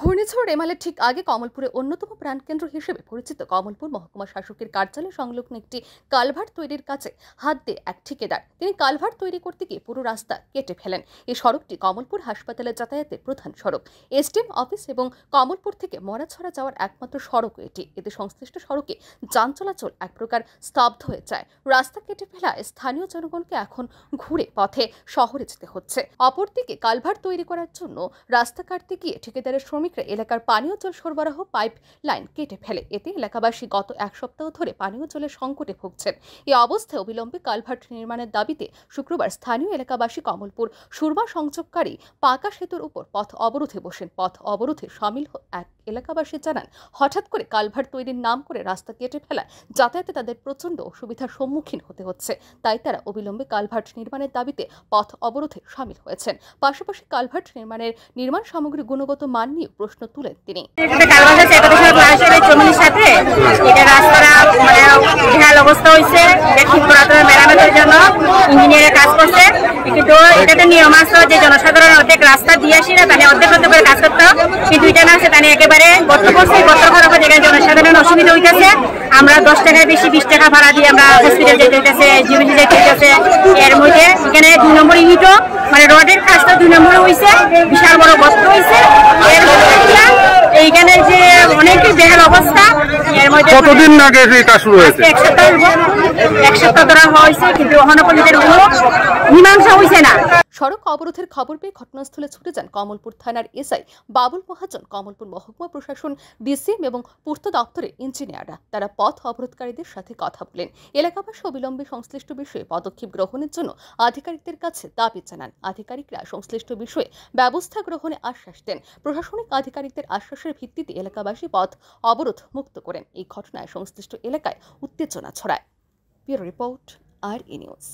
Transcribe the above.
ঘূর্ণিঝড় এমালে ঠিক আগে কমলপুরে অন্যতম প্রাণকেন্দ্র হিসেবে পরিচিত কমলপুর মহকুমা শাসকের কার্যালয় সংলগ্ন একটি কালভার তৈরির কাছে হাত দিয়ে এক ঠিকেদার তিনি কালভার তৈরি করতে গিয়ে পুরো রাস্তা কেটে ফেলেন এই সড়কটি কমলপুর হাসপাতালে যাতায়াতের প্রধান সড়ক এসডিএম অফিস এবং কমলপুর থেকে মরাছড়া যাওয়ার একমাত্র সড়ক এটি এতে সংশ্লিষ্ট সড়কে যান চলাচল এক প্রকার স্তব্ধ হয়ে যায় রাস্তা কেটে ফেলায় স্থানীয় জনগণকে এখন ঘুরে পথে শহরে যেতে হচ্ছে অপরদিকে কালভার তৈরি করার জন্য রাস্তা কাটতে গিয়ে ঠিকেদারের শ্রমিকরা এলাকার পানীয় জল সরবরাহ পাইপ লাইন কেটে ফেলে এতে এলাকাবাসী গত এক সপ্তাহ ধরে পানীয় জলের সংকটে ভুগছেন এ অবস্থায় অবিলম্বে কালভার্ট নির্মাণের দাবিতে শুক্রবার স্থানীয় এলাকাবাসী কমলপুর সুরমা সংযোগকারী পাকা সেতুর উপর পথ অবরোধে বসেন পথ অবরোধে সামিল এক এলাকাবাসী জানান হঠাৎ করে কালভার্ট তৈরির নাম করে রাস্তা কেটে ফেলায় যাতায়াতে তাদের প্রচণ্ড অসুবিধার সম্মুখীন হতে হচ্ছে তাই তারা অবিলম্বে কালভার্ট নির্মাণের দাবিতে পথ অবরোধে সামিল হয়েছেন পাশাপাশি কালভার্ট নির্মাণের নির্মাণ সামগ্রী গুণগত মান নিয়ে প্রশ্ন তুলেন তিনি মানে একেবারে অসুবিধা হইতেছে আমরা দশ টাকার বেশি বিশ টাকা ভাড়া দিয়ে আমরা হসপিটাল যেতে হইতেছে জিবিসি যেতে হইতেছে এর মধ্যে এখানে দুই নম্বর ইউনিটও মানে রোডের কাজটা দুই নম্বরে হয়েছে বিশাল বড় বস্ত্র হয়েছে এখানে যে অনেকই বেহাল অবস্থা এর মধ্যে কতদিন আগে শুরু হয়েছে এক সপ্তাহ এক সপ্তাহ ধরা হয়েছে কিন্তু অহনপল্লীদের কোনো মীমাংসা হয়েছে না সড়ক অবরোধের খবর পেয়ে ঘটনাস্থলে ছুটে যান কমলপুর থানার এসআই বাবুল মহাজন কমলপুর মহকুমা প্রশাসন ডিসিএম এবং পূর্ত দপ্তরের ইঞ্জিনিয়াররা তারা পথ অবরোধকারীদের সাথে কথা বলেন এলাকাবাসী অবিলম্বে সংশ্লিষ্ট বিষয়ে পদক্ষেপ গ্রহণের জন্য আধিকারিকদের কাছে দাবি জানান আধিকারিকরা সংশ্লিষ্ট বিষয়ে ব্যবস্থা গ্রহণে আশ্বাস দেন প্রশাসনিক আধিকারিকদের আশ্বাসের ভিত্তিতে এলাকাবাসী পথ অবরোধ মুক্ত করেন এই ঘটনায় সংশ্লিষ্ট এলাকায় উত্তেজনা ছড়ায় রিপোর্ট আর ই নিউজ